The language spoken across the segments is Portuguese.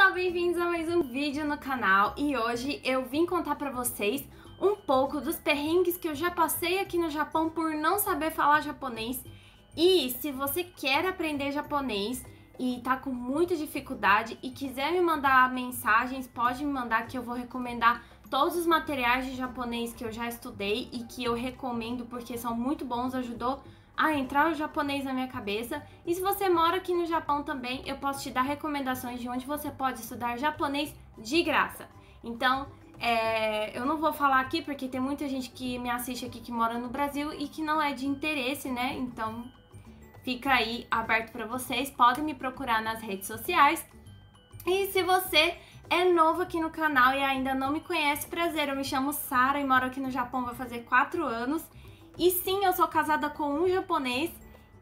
pessoal, bem-vindos a mais um vídeo no canal e hoje eu vim contar pra vocês um pouco dos perrengues que eu já passei aqui no Japão por não saber falar japonês e se você quer aprender japonês e tá com muita dificuldade e quiser me mandar mensagens, pode me mandar que eu vou recomendar todos os materiais de japonês que eu já estudei e que eu recomendo porque são muito bons, ajudou a entrar o japonês na minha cabeça. E se você mora aqui no Japão também, eu posso te dar recomendações de onde você pode estudar japonês de graça. Então, é, eu não vou falar aqui porque tem muita gente que me assiste aqui que mora no Brasil e que não é de interesse, né? Então, fica aí aberto para vocês. Podem me procurar nas redes sociais. E se você é novo aqui no canal e ainda não me conhece, prazer, eu me chamo Sara e moro aqui no Japão vai fazer 4 anos. E sim, eu sou casada com um japonês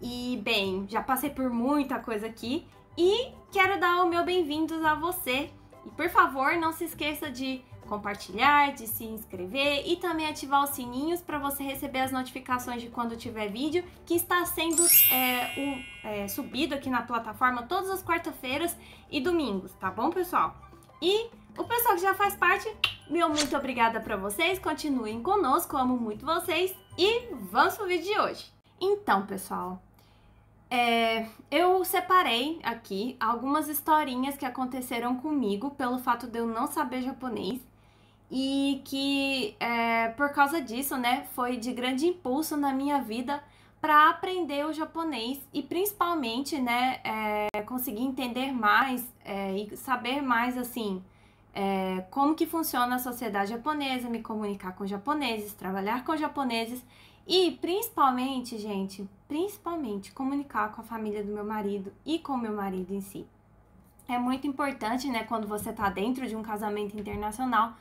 e, bem, já passei por muita coisa aqui e quero dar o meu bem-vindos a você. E por favor, não se esqueça de compartilhar, de se inscrever e também ativar os sininhos para você receber as notificações de quando tiver vídeo que está sendo é, é, subido aqui na plataforma todas as quarta-feiras e domingos, tá bom, pessoal? E o pessoal que já faz parte, meu muito obrigada para vocês, continuem conosco, amo muito vocês e vamos pro vídeo de hoje. Então, pessoal, é, eu separei aqui algumas historinhas que aconteceram comigo pelo fato de eu não saber japonês e que é, por causa disso, né, foi de grande impulso na minha vida para aprender o japonês e principalmente, né, é, conseguir entender mais é, e saber mais assim é, como que funciona a sociedade japonesa, me comunicar com japoneses, trabalhar com japoneses e principalmente, gente, principalmente comunicar com a família do meu marido e com o meu marido em si. É muito importante, né, quando você está dentro de um casamento internacional,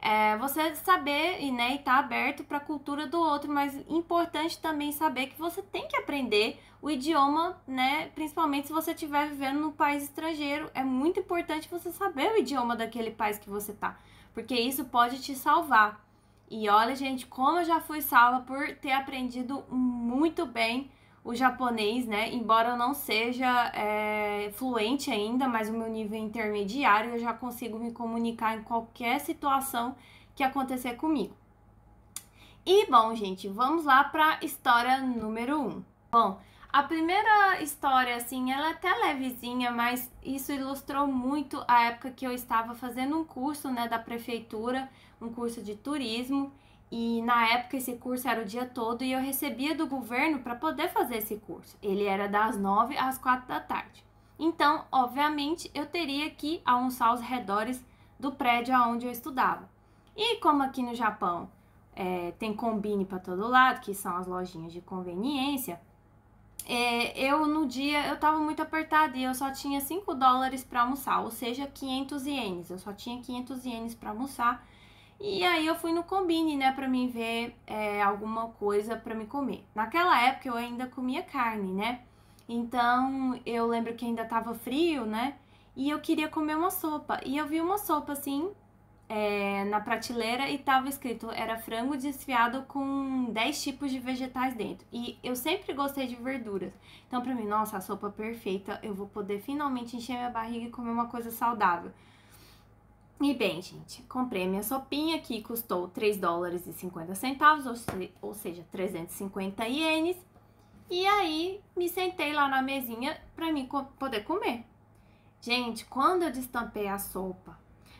é, você saber e né, estar tá aberto para a cultura do outro, mas importante também saber que você tem que aprender o idioma, né? Principalmente se você estiver vivendo no país estrangeiro, é muito importante você saber o idioma daquele país que você tá, porque isso pode te salvar. E olha, gente, como eu já fui salva por ter aprendido muito bem o japonês, né? Embora eu não seja é, fluente ainda, mas o meu nível é intermediário, eu já consigo me comunicar em qualquer situação que acontecer comigo. E bom, gente, vamos lá para história número 1. Um. Bom, a primeira história, assim, ela é até levezinha, mas isso ilustrou muito a época que eu estava fazendo um curso, né, da prefeitura, um curso de turismo, e na época esse curso era o dia todo e eu recebia do governo para poder fazer esse curso. Ele era das 9 às 4 da tarde. Então, obviamente, eu teria que almoçar aos redores do prédio aonde eu estudava. E como aqui no Japão é, tem combine para todo lado, que são as lojinhas de conveniência, é, eu no dia eu estava muito apertada e eu só tinha 5 dólares para almoçar, ou seja, 500 ienes. Eu só tinha 500 ienes para almoçar e aí eu fui no combine, né, para mim ver é, alguma coisa para me comer. Naquela época eu ainda comia carne, né? Então eu lembro que ainda tava frio, né? E eu queria comer uma sopa. E eu vi uma sopa assim é, na prateleira e tava escrito era frango desfiado com 10 tipos de vegetais dentro. E eu sempre gostei de verduras. Então para mim, nossa, a sopa perfeita, eu vou poder finalmente encher minha barriga e comer uma coisa saudável. E bem, gente, comprei minha sopinha que custou 3 dólares e 50 centavos, ou, se, ou seja, 350 ienes. E aí me sentei lá na mesinha para mim co poder comer. Gente, quando eu destampei a sopa,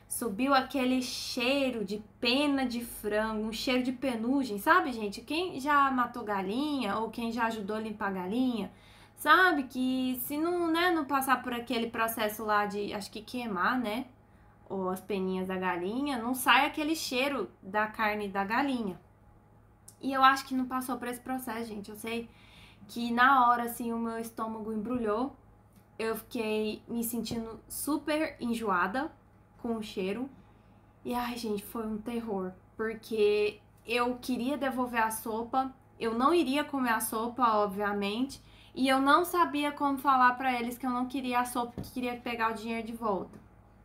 subiu aquele cheiro de pena de frango, um cheiro de penugem, sabe, gente? Quem já matou galinha ou quem já ajudou a limpar galinha, sabe que se não, né, não passar por aquele processo lá de, acho que queimar, né? ou as peninhas da galinha, não sai aquele cheiro da carne da galinha. E eu acho que não passou por esse processo, gente. Eu sei que na hora, assim, o meu estômago embrulhou. Eu fiquei me sentindo super enjoada com o cheiro. E ai, gente, foi um terror. Porque eu queria devolver a sopa. Eu não iria comer a sopa, obviamente. E eu não sabia como falar para eles que eu não queria a sopa, que queria pegar o dinheiro de volta.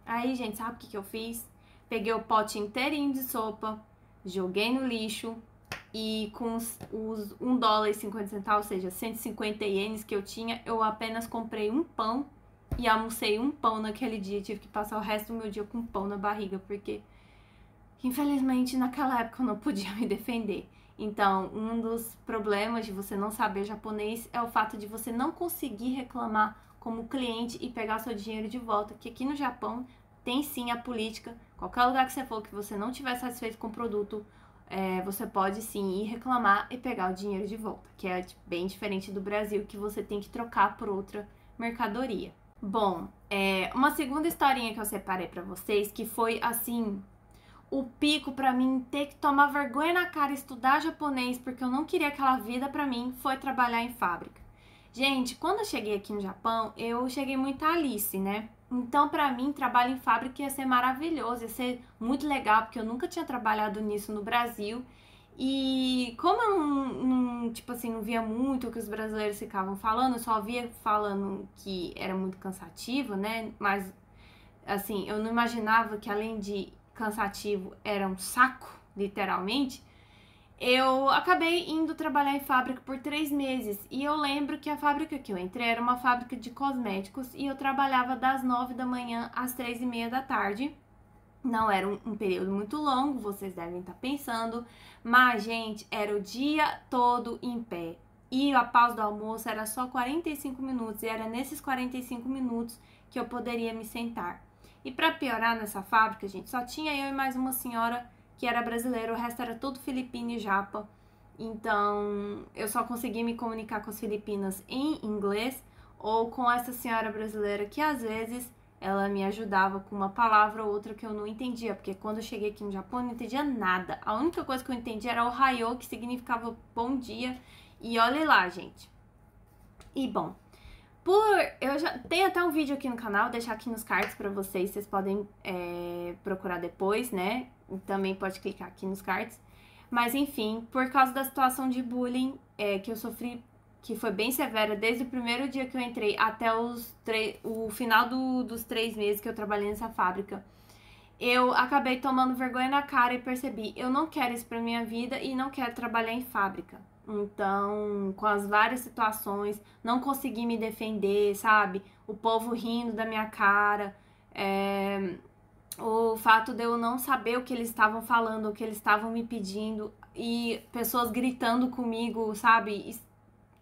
Aí, gente, sabe o que, que eu fiz? Peguei o pote inteirinho de sopa, joguei no lixo e com os, os 1 dólar e 50 centavos, ou seja, 150 ienes que eu tinha, eu apenas comprei um pão e almocei um pão naquele dia. Tive que passar o resto do meu dia com pão na barriga, porque infelizmente naquela época eu não podia me defender. Então, um dos problemas de você não saber japonês é o fato de você não conseguir reclamar como cliente e pegar seu dinheiro de volta, que aqui no Japão tem sim a política. Qualquer lugar que você for que você não estiver satisfeito com o produto, é, você pode sim ir reclamar e pegar o dinheiro de volta, que é bem diferente do Brasil, que você tem que trocar por outra mercadoria. Bom, é, uma segunda historinha que eu separei para vocês, que foi assim, o pico para mim ter que tomar vergonha na cara estudar japonês porque eu não queria aquela vida para mim, foi trabalhar em fábrica. Gente, quando eu cheguei aqui no Japão, eu cheguei muito Alice, né? Então, para mim, trabalho em fábrica ia ser maravilhoso, ia ser muito legal, porque eu nunca tinha trabalhado nisso no Brasil. E como eu não, não, tipo assim, não via muito o que os brasileiros ficavam falando, eu só via falando que era muito cansativo, né? Mas assim, eu não imaginava que além de cansativo era um saco, literalmente eu acabei indo trabalhar em fábrica por três meses e eu lembro que a fábrica que eu entrei era uma fábrica de cosméticos e eu trabalhava das nove da manhã às três e meia da tarde. Não era um, um período muito longo, vocês devem estar tá pensando, mas gente, era o dia todo em pé. E a pausa do almoço era só 45 minutos e era nesses 45 minutos que eu poderia me sentar. E para piorar nessa fábrica, gente, só tinha eu e mais uma senhora que era brasileiro, o resto era tudo filipino e japa. Então, eu só consegui me comunicar com as Filipinas em inglês ou com essa senhora brasileira que às vezes ela me ajudava com uma palavra ou outra que eu não entendia, porque quando eu cheguei aqui no Japão eu não entendia nada. A única coisa que eu entendia era o raio, que significava bom dia. E olha lá, gente. E bom, por eu já tem até um vídeo aqui no canal, deixar aqui nos cards para vocês, vocês podem é, procurar depois, né? também pode clicar aqui nos cards. Mas enfim, por causa da situação de bullying é, que eu sofri, que foi bem severa, desde o primeiro dia que eu entrei até os o final do, dos três meses que eu trabalhei nessa fábrica, eu acabei tomando vergonha na cara e percebi, eu não quero isso pra minha vida e não quero trabalhar em fábrica. Então, com as várias situações, não consegui me defender, sabe? O povo rindo da minha cara. É, o fato de eu não saber o que eles estavam falando, o que eles estavam me pedindo e pessoas gritando comigo, sabe? E,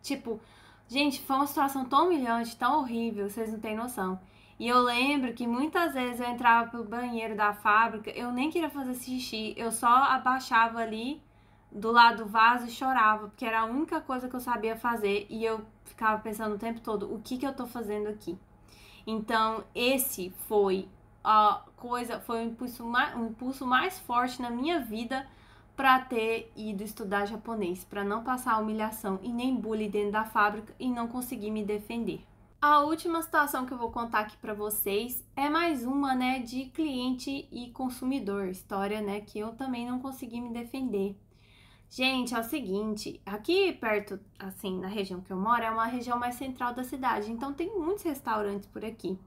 tipo, gente, foi uma situação tão humilhante, tão horrível, vocês não têm noção. E eu lembro que muitas vezes eu entrava pro banheiro da fábrica, eu nem queria fazer xixi, eu só abaixava ali do lado do vaso e chorava, porque era a única coisa que eu sabia fazer e eu ficava pensando o tempo todo, o que que eu tô fazendo aqui? Então, esse foi a coisa, foi um impulso mais, um impulso mais forte na minha vida para ter ido estudar japonês, para não passar humilhação e nem bullying dentro da fábrica e não conseguir me defender. A última situação que eu vou contar aqui para vocês é mais uma, né, de cliente e consumidor, história, né, que eu também não consegui me defender. Gente, é o seguinte, aqui perto, assim, na região que eu moro, é uma região mais central da cidade, então tem muitos restaurantes por aqui.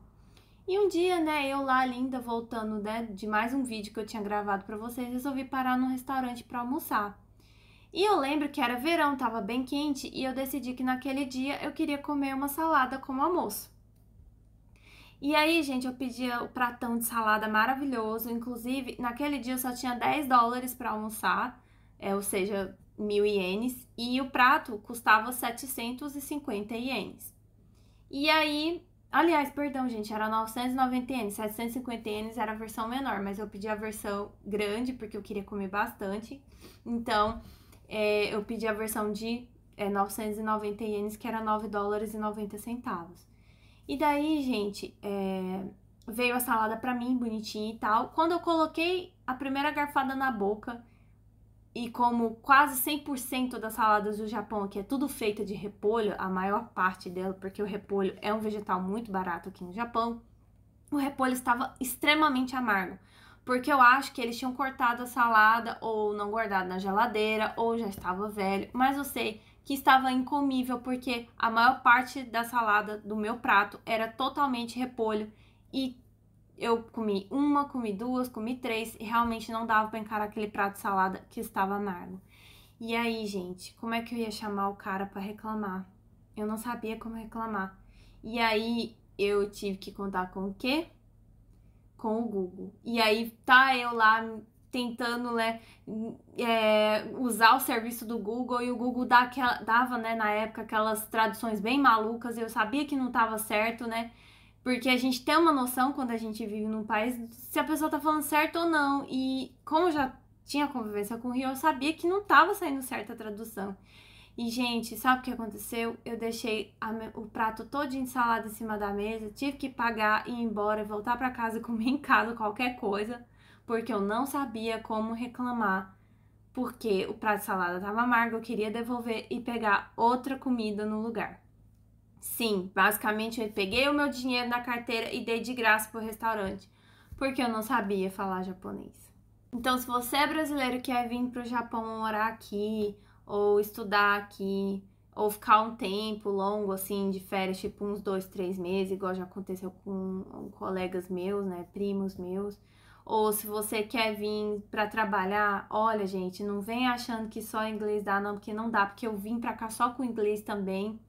E um dia, né, eu lá linda voltando, né, de mais um vídeo que eu tinha gravado para vocês, resolvi parar num restaurante para almoçar. E eu lembro que era verão, tava bem quente, e eu decidi que naquele dia eu queria comer uma salada como almoço. E aí, gente, eu pedi o pratão de salada maravilhoso, inclusive, naquele dia eu só tinha 10 dólares para almoçar, é, ou seja, mil ienes, e o prato custava 750 ienes. E aí, Aliás, perdão, gente, era 990N, 750N era a versão menor, mas eu pedi a versão grande porque eu queria comer bastante. Então, é, eu pedi a versão de é, 990 ienes, que era 9 dólares e 90 centavos. E daí, gente, é, veio a salada pra mim, bonitinha e tal. Quando eu coloquei a primeira garfada na boca, e como quase 100% das saladas do Japão aqui é tudo feita de repolho, a maior parte dela, porque o repolho é um vegetal muito barato aqui no Japão, o repolho estava extremamente amargo. Porque eu acho que eles tinham cortado a salada ou não guardado na geladeira ou já estava velho, mas eu sei que estava incomível porque a maior parte da salada do meu prato era totalmente repolho e eu comi uma, comi duas, comi três e realmente não dava para encarar aquele prato de salada que estava amargo. E aí, gente, como é que eu ia chamar o cara para reclamar? Eu não sabia como reclamar. E aí eu tive que contar com o quê? Com o Google. E aí tá eu lá tentando né, é, usar o serviço do Google e o Google dava, né, na época aquelas traduções bem malucas, eu sabia que não estava certo, né? Porque a gente tem uma noção quando a gente vive num país se a pessoa tá falando certo ou não. E como já tinha convivência com o Rio, eu sabia que não tava saindo certa a tradução. E, gente, sabe o que aconteceu? Eu deixei a, o prato todo de salada em cima da mesa, tive que pagar e ir embora, voltar para casa, comer em casa qualquer coisa, porque eu não sabia como reclamar, porque o prato de salada tava amargo, eu queria devolver e pegar outra comida no lugar. Sim, basicamente eu peguei o meu dinheiro da carteira e dei de graça pro restaurante, porque eu não sabia falar japonês. Então, se você é brasileiro e quer vir pro Japão morar aqui, ou estudar aqui, ou ficar um tempo longo, assim, de férias, tipo uns dois, três meses, igual já aconteceu com colegas meus, né, primos meus, ou se você quer vir para trabalhar, olha, gente, não vem achando que só inglês dá, não, porque não dá, porque eu vim pra cá só com inglês também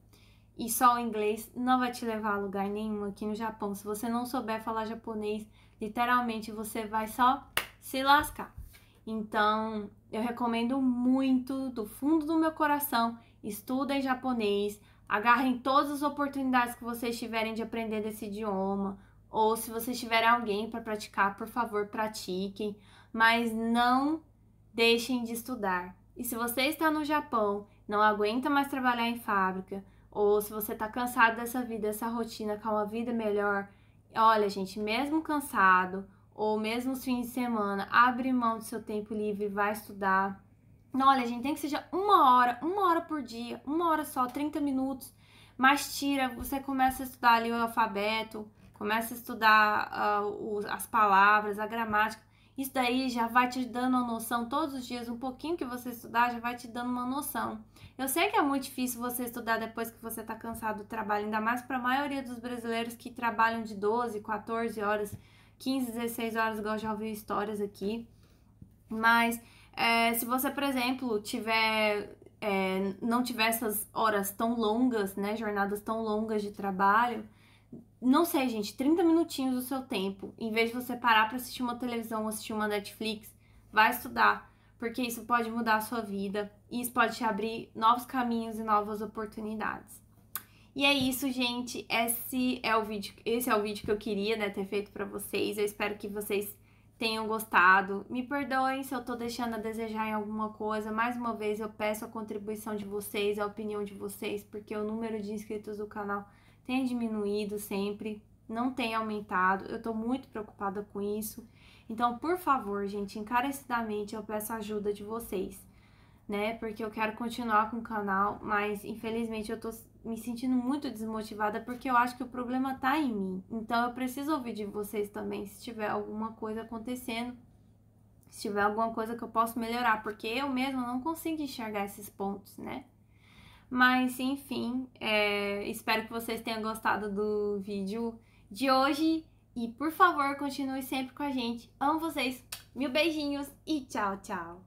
e só o inglês não vai te levar a lugar nenhum aqui no Japão. Se você não souber falar japonês, literalmente você vai só se lascar. Então, eu recomendo muito, do fundo do meu coração, estudem japonês, agarrem todas as oportunidades que vocês tiverem de aprender desse idioma, ou se vocês tiverem alguém para praticar, por favor, pratiquem, mas não deixem de estudar. E se você está no Japão, não aguenta mais trabalhar em fábrica, ou se você tá cansado dessa vida, dessa rotina, quer uma vida melhor, olha, gente, mesmo cansado ou mesmo os fins de semana, abre mão do seu tempo livre, vai estudar. olha, gente, tem que seja uma hora, uma hora por dia, uma hora só, 30 minutos, mas tira, você começa a estudar ali o alfabeto, começa a estudar uh, as palavras, a gramática, isso daí já vai te dando uma noção todos os dias, um pouquinho que você estudar já vai te dando uma noção. Eu sei que é muito difícil você estudar depois que você está cansado do trabalho, ainda mais para a maioria dos brasileiros que trabalham de 12, 14 horas, 15, 16 horas, igual já ouvi histórias aqui. Mas é, se você, por exemplo, tiver é, não tiver essas horas tão longas, né, jornadas tão longas de trabalho, não sei, gente, 30 minutinhos do seu tempo, em vez de você parar para assistir uma televisão ou assistir uma Netflix, vai estudar, porque isso pode mudar a sua vida e isso pode te abrir novos caminhos e novas oportunidades. E é isso, gente. Esse é o vídeo, esse é o vídeo que eu queria, né, ter feito para vocês. Eu espero que vocês tenham gostado. Me perdoem se eu tô deixando a desejar em alguma coisa. Mais uma vez eu peço a contribuição de vocês, a opinião de vocês, porque o número de inscritos do canal tem diminuído sempre, não tem aumentado. Eu tô muito preocupada com isso. Então, por favor, gente, encarecidamente eu peço a ajuda de vocês, né? Porque eu quero continuar com o canal, mas infelizmente eu tô me sentindo muito desmotivada porque eu acho que o problema tá em mim. Então, eu preciso ouvir de vocês também se tiver alguma coisa acontecendo, se tiver alguma coisa que eu posso melhorar, porque eu mesma não consigo enxergar esses pontos, né? Mas enfim, é, espero que vocês tenham gostado do vídeo de hoje. E por favor, continue sempre com a gente. Amo vocês, mil beijinhos e tchau, tchau!